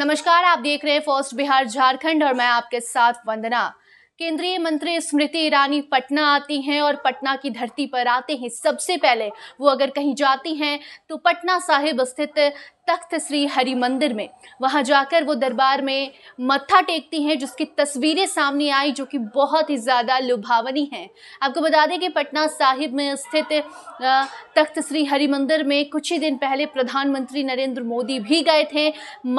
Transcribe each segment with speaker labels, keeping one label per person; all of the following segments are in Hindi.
Speaker 1: नमस्कार आप देख रहे हैं फर्स्ट बिहार झारखंड और मैं आपके साथ वंदना केंद्रीय मंत्री स्मृति ईरानी पटना आती हैं और पटना की धरती पर आते ही सबसे पहले वो अगर कहीं जाती हैं तो पटना साहिब स्थित तख्त श्री हरि मंदिर में वहाँ जाकर वो दरबार में मत्था टेकती हैं जिसकी तस्वीरें सामने आई जो कि बहुत ही ज़्यादा लुभावनी हैं आपको बता दें कि पटना साहिब में स्थित तख्त श्री हरि मंदिर में कुछ ही दिन पहले प्रधानमंत्री नरेंद्र मोदी भी गए थे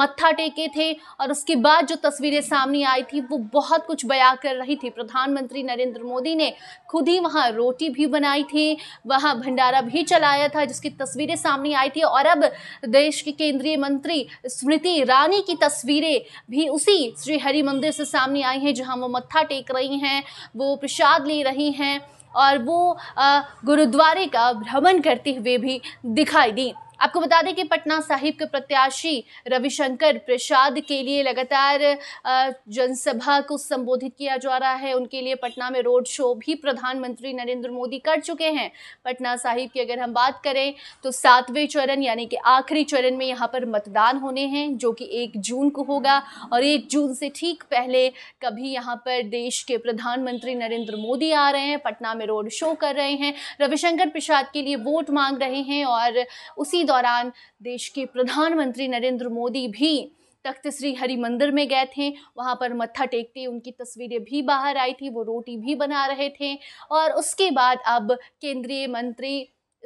Speaker 1: मत्था टेके थे और उसके बाद जो तस्वीरें सामने आई थी वो बहुत कुछ बया कर रही थी प्रधानमंत्री नरेंद्र मोदी ने खुद ही वहाँ रोटी भी बनाई थी वहाँ भंडारा भी चलाया था जिसकी तस्वीरें सामने आई थी और अब देश की केंद्रीय मंत्री स्मृति ईरानी की तस्वीरें भी उसी श्री हरि मंदिर से सामने आई हैं जहां वो मत्था टेक रही हैं वो प्रसाद ले रही हैं और वो गुरुद्वारे का भ्रमण करते हुए भी दिखाई दी आपको बता दें कि पटना साहिब के प्रत्याशी रविशंकर प्रसाद के लिए लगातार जनसभा को संबोधित किया जा रहा है उनके लिए पटना में रोड शो भी प्रधानमंत्री नरेंद्र मोदी कर चुके हैं पटना साहिब की अगर हम बात करें तो सातवें चरण यानी कि आखिरी चरण में यहाँ पर मतदान होने हैं जो कि एक जून को होगा और एक जून से ठीक पहले कभी यहाँ पर देश के प्रधानमंत्री नरेंद्र मोदी आ रहे हैं पटना में रोड शो कर रहे हैं रविशंकर प्रसाद के लिए वोट मांग रहे हैं और उसी दौरान देश के प्रधानमंत्री नरेंद्र मोदी भी तख्त श्री हरि मंदिर में गए थे वहाँ पर मत्था टेकते उनकी तस्वीरें भी बाहर आई थी वो रोटी भी बना रहे थे और उसके बाद अब केंद्रीय मंत्री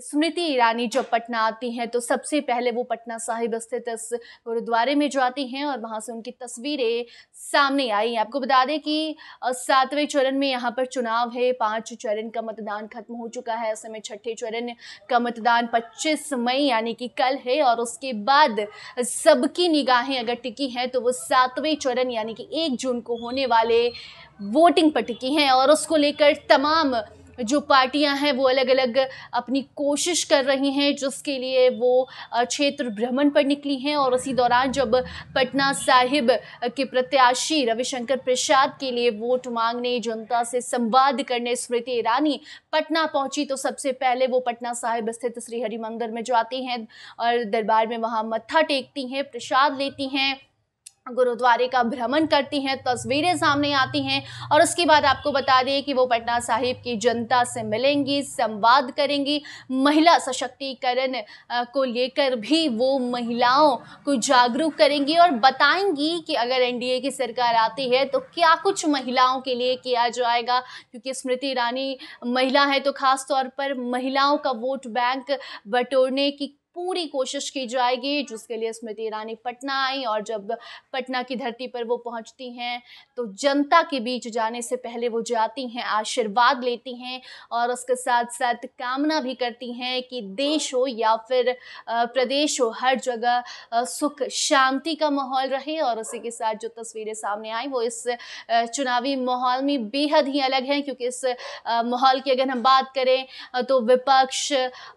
Speaker 1: स्मृति ईरानी जब पटना आती हैं तो सबसे पहले वो पटना साहिब स्थित इस गुरुद्वारे में जाती हैं और वहाँ से उनकी तस्वीरें सामने आई हैं आपको बता दें कि सातवें चरण में यहाँ पर चुनाव है पाँच चरण का मतदान खत्म हो चुका है ऐसे में छठे चरण का मतदान 25 मई यानी कि कल है और उसके बाद सबकी निगाहें अगर टिकी हैं तो वो सातवें चरण यानी कि एक जून को होने वाले वोटिंग पर टिकी हैं और उसको लेकर तमाम जो पार्टियां हैं वो अलग अलग अपनी कोशिश कर रही हैं जिसके लिए वो क्षेत्र भ्रमण पर निकली हैं और उसी दौरान जब पटना साहिब के प्रत्याशी रविशंकर प्रसाद के लिए वोट मांगने जनता से संवाद करने स्मृति ईरानी पटना पहुंची तो सबसे पहले वो पटना साहिब स्थित श्री मंदिर में जाती हैं और दरबार में वहाँ मत्था टेकती हैं प्रसाद लेती हैं गुरुद्वारे का भ्रमण करती हैं तस्वीरें सामने आती हैं और उसके बाद आपको बता दें कि वो पटना साहिब की जनता से मिलेंगी संवाद करेंगी महिला सशक्तिकरण को लेकर भी वो महिलाओं को जागरूक करेंगी और बताएंगी कि अगर एनडीए की सरकार आती है तो क्या कुछ महिलाओं के लिए किया जाएगा क्योंकि स्मृति ईरानी महिला है तो ख़ास तौर पर महिलाओं का वोट बैंक बटोरने की पूरी कोशिश की जाएगी जिसके लिए स्मृति ईरानी पटना आई और जब पटना की धरती पर वो पहुंचती हैं तो जनता के बीच जाने से पहले वो जाती हैं आशीर्वाद लेती हैं और उसके साथ साथ कामना भी करती हैं कि देश हो या फिर प्रदेश हो हर जगह सुख शांति का माहौल रहे और उसी के साथ जो तस्वीरें सामने आई वो इस चुनावी माहौल में बेहद ही अलग हैं क्योंकि इस माहौल की अगर हम बात करें तो विपक्ष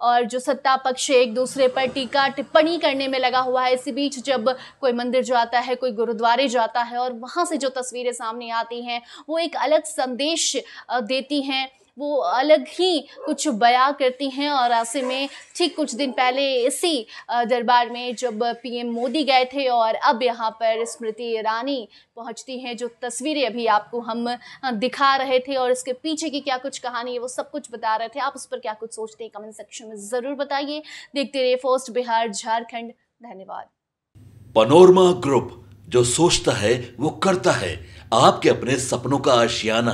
Speaker 1: और जो सत्ता पक्ष एक दूसरे दूसरे पर टीका टिप्पणी करने में लगा हुआ है इसी बीच जब कोई मंदिर जाता है कोई गुरुद्वारे जाता है और वहाँ से जो तस्वीरें सामने आती हैं वो एक अलग संदेश देती हैं वो अलग ही कुछ बयां करती हैं और ऐसे में ठीक कुछ दिन पहले इसी दरबार में जब पीएम मोदी गए थे और अब यहाँ पर स्मृति ईरानी पहुँचती हैं जो तस्वीरें अभी आपको हम दिखा रहे थे और इसके पीछे की क्या कुछ कहानी है वो सब कुछ बता रहे थे आप उस पर क्या कुछ सोचते हैं कमेंट सेक्शन में ज़रूर बताइए देखते रहिए फर्स्ट बिहार झारखंड धन्यवाद पनोरमा ग्रुप जो सोचता है वो करता है आपके अपने सपनों का आशियाना